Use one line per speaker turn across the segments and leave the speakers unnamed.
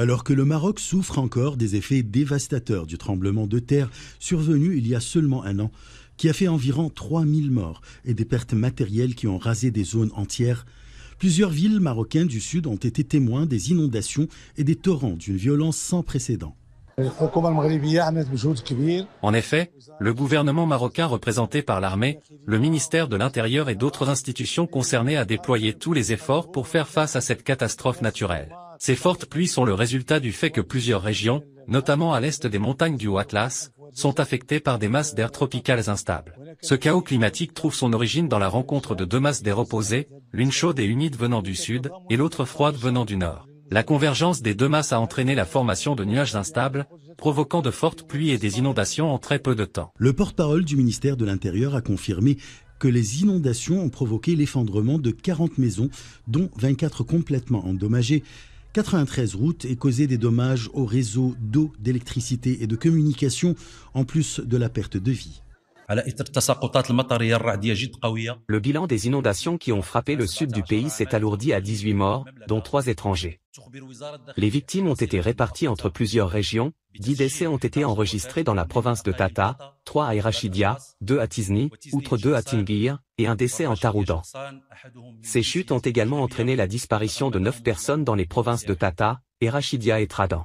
Alors que le Maroc souffre encore des effets dévastateurs du tremblement de terre survenu il y a seulement un an, qui a fait environ 3000 morts et des pertes matérielles qui ont rasé des zones entières, plusieurs villes marocaines du sud ont été témoins des inondations et des torrents d'une violence sans précédent. En
effet, le gouvernement marocain représenté par l'armée, le ministère de l'Intérieur et d'autres institutions concernées a déployé tous les efforts pour faire face à cette catastrophe naturelle. Ces fortes pluies sont le résultat du fait que plusieurs régions, notamment à l'est des montagnes du haut Atlas, sont affectées par des masses d'air tropicales instables. Ce chaos climatique trouve son origine dans la rencontre de deux masses d'air opposées, l'une chaude et humide venant du sud, et l'autre froide venant du nord. La convergence des deux masses a entraîné la formation de nuages instables, provoquant de fortes pluies et des inondations en très peu de
temps. Le porte-parole du ministère de l'Intérieur a confirmé que les inondations ont provoqué l'effondrement de 40 maisons, dont 24 complètement endommagées, 93 routes et causé des dommages au réseau d'eau, d'électricité et de communication, en plus de la perte de vie.
Le bilan des inondations qui ont frappé le sud du pays s'est alourdi à 18 morts, dont 3 étrangers. Les victimes ont été réparties entre plusieurs régions, 10 décès ont été enregistrés dans la province de Tata, 3 à Irachidia, 2 à Tizni, outre 2 à Tingir, et un décès en Taroudan. Ces chutes ont également entraîné la disparition de 9 personnes dans les provinces de Tata, Irachidia et Tradan.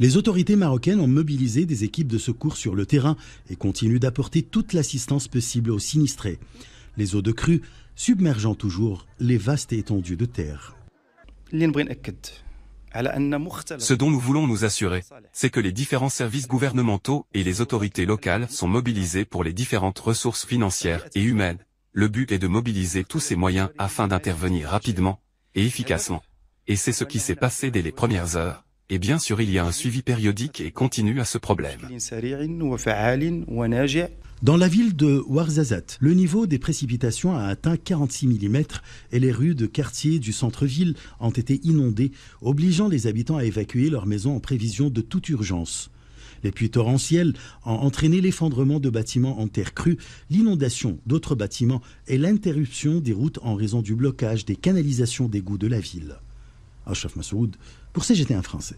Les autorités marocaines ont mobilisé des équipes de secours sur le terrain et continuent d'apporter toute l'assistance possible aux sinistrés. Les eaux de crue submergeant toujours les vastes étendues de terre.
Ce dont nous voulons nous assurer, c'est que les différents services gouvernementaux et les autorités locales sont mobilisés pour les différentes ressources financières et humaines. Le but est de mobiliser tous ces moyens afin d'intervenir rapidement et efficacement. Et c'est ce qui s'est passé dès les premières heures. Et bien sûr, il y a un suivi périodique et continu à ce problème.
Dans la ville de Warzazat, le niveau des précipitations a atteint 46 mm et les rues de quartiers du centre-ville ont été inondées, obligeant les habitants à évacuer leurs maisons en prévision de toute urgence. Les pluies torrentielles ont entraîné l'effondrement de bâtiments en terre crue, l'inondation d'autres bâtiments et l'interruption des routes en raison du blocage des canalisations d'égouts de la ville. Ashraf Massoud. Pour ça, j'étais un Français.